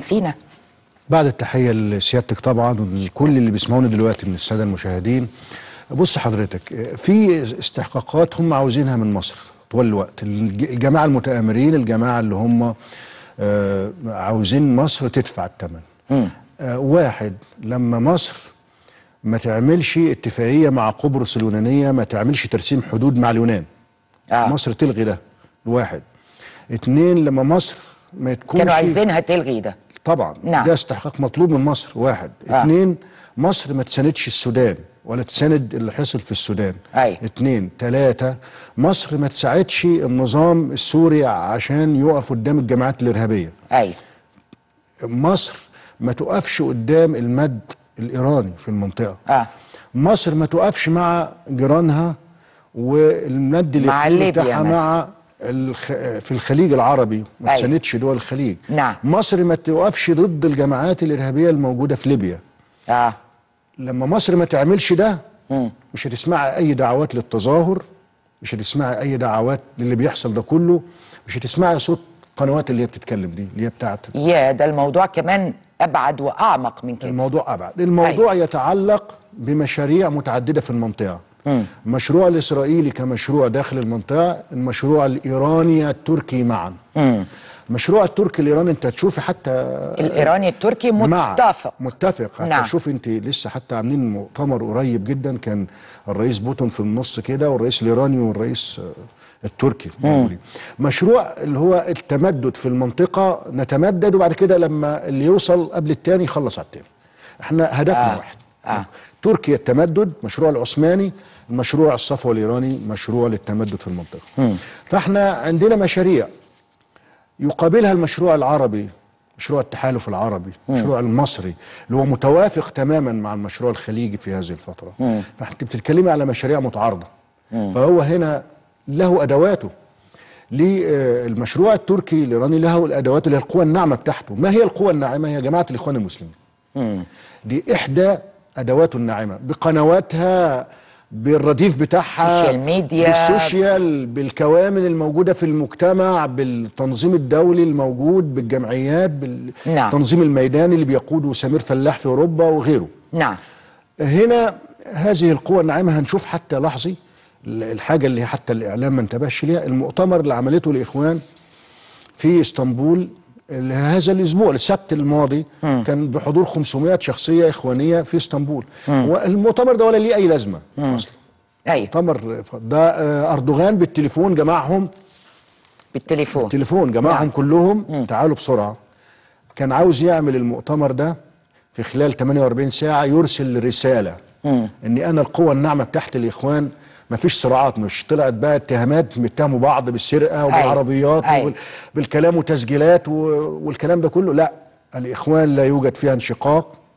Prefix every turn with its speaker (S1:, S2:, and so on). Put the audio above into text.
S1: سينا بعد التحية لسيادتك طبعا ولكل اللي بيسمعونا دلوقتي من السادة المشاهدين بص حضرتك في استحقاقات هم عاوزينها من مصر طول الوقت الجماعة المتآمرين الجماعة اللي هم آه، عاوزين مصر تدفع الثمن آه، واحد لما مصر ما تعملش اتفاقية مع قبرص اليونانية ما تعملش ترسيم حدود مع اليونان آه. مصر تلغي ده واحد اتنين لما مصر ما تكونش كانوا عايزينها تلغي ده طبعا نعم. ده استحقاق مطلوب من مصر واحد آه. اتنين مصر ما تساندش السودان ولا تساند اللي حصل في السودان أي. اتنين تلاتة مصر ما تساعدش النظام السوري عشان يقف قدام الجماعات الإرهابية أي. مصر ما تقفش قدام المد الإيراني في المنطقة آه. مصر ما تقفش مع جيرانها والمد اللي مع ليبيا مع في الخليج العربي ما أيوه. تساندش دول الخليج نعم. مصر ما توقفش ضد الجماعات الارهابيه الموجوده في ليبيا اه لما مصر ما تعملش ده مم. مش هتسمعي اي دعوات للتظاهر مش هتسمعي اي دعوات للي بيحصل ده كله مش هتسمعي صوت قنوات اللي هي بتتكلم دي اللي هي بتاعت يا ده الموضوع كمان ابعد واعمق من كده الموضوع ابعد الموضوع أيوة. يتعلق بمشاريع متعدده في المنطقه المشروع الإسرائيلي كمشروع داخل المنطقة المشروع الإيراني التركي معا م. مشروع التركي الايراني انت تشوفي حتى الايراني التركي متفق متفق حتى نعم. شوف انت لسه حتى عاملين مؤتمر قريب جدا كان الرئيس بوتون في النص كده والرئيس الايراني والرئيس التركي مشروع اللي هو التمدد في المنطقه نتمدد وبعد كده لما اللي يوصل قبل الثاني يخلص على الثاني احنا هدفنا آه. واحد آه. نعم. تركيا التمدد مشروع العثماني مشروع الصفوة الإيراني مشروع للتمدد في المنطقة م. فاحنا عندنا مشاريع يقابلها المشروع العربي مشروع التحالف العربي مشروع المصري اللي هو متوافق تماما مع المشروع الخليجي في هذه الفترة م. فانت بتتكلمي على مشاريع متعارضة م. فهو هنا له أدواته للمشروع آه، التركي الايراني له الادوات اللي هي القوى الناعمه بتاعته ما هي القوى الناعمه هي جماعه الاخوان المسلمين دي احدى ادواته الناعمه بقنواتها بالرديف بتاعها السوشيال ميديا بالسوشيال بالكوامن الموجوده في المجتمع بالتنظيم الدولي الموجود بالجمعيات نعم. بالتنظيم نعم. الميداني اللي بيقوده سمير فلاح في اوروبا وغيره نعم هنا هذه القوى الناعمه هنشوف حتى لحظي الحاجه اللي حتى الاعلام ما انتبهش ليها المؤتمر اللي عملته الاخوان في اسطنبول هذا الاسبوع السبت الماضي م. كان بحضور 500 شخصيه اخوانيه في اسطنبول والمؤتمر ده ولا ليه اي لازمه م. اصلا ايوه مؤتمر ده آه، اردوغان بالتليفون جمعهم بالتليفون بالتليفون جمعهم نعم. كلهم تعالوا بسرعه كان عاوز يعمل المؤتمر ده في خلال 48 ساعه يرسل رساله ان انا القوه الناعمه بتاعت الاخوان مفيش صراعات مش طلعت بقى اتهامات بيتهموا بعض بالسرقه وبالعربيات أيوة. بالكلام وتسجيلات والكلام ده كله لا الاخوان لا يوجد فيها انشقاق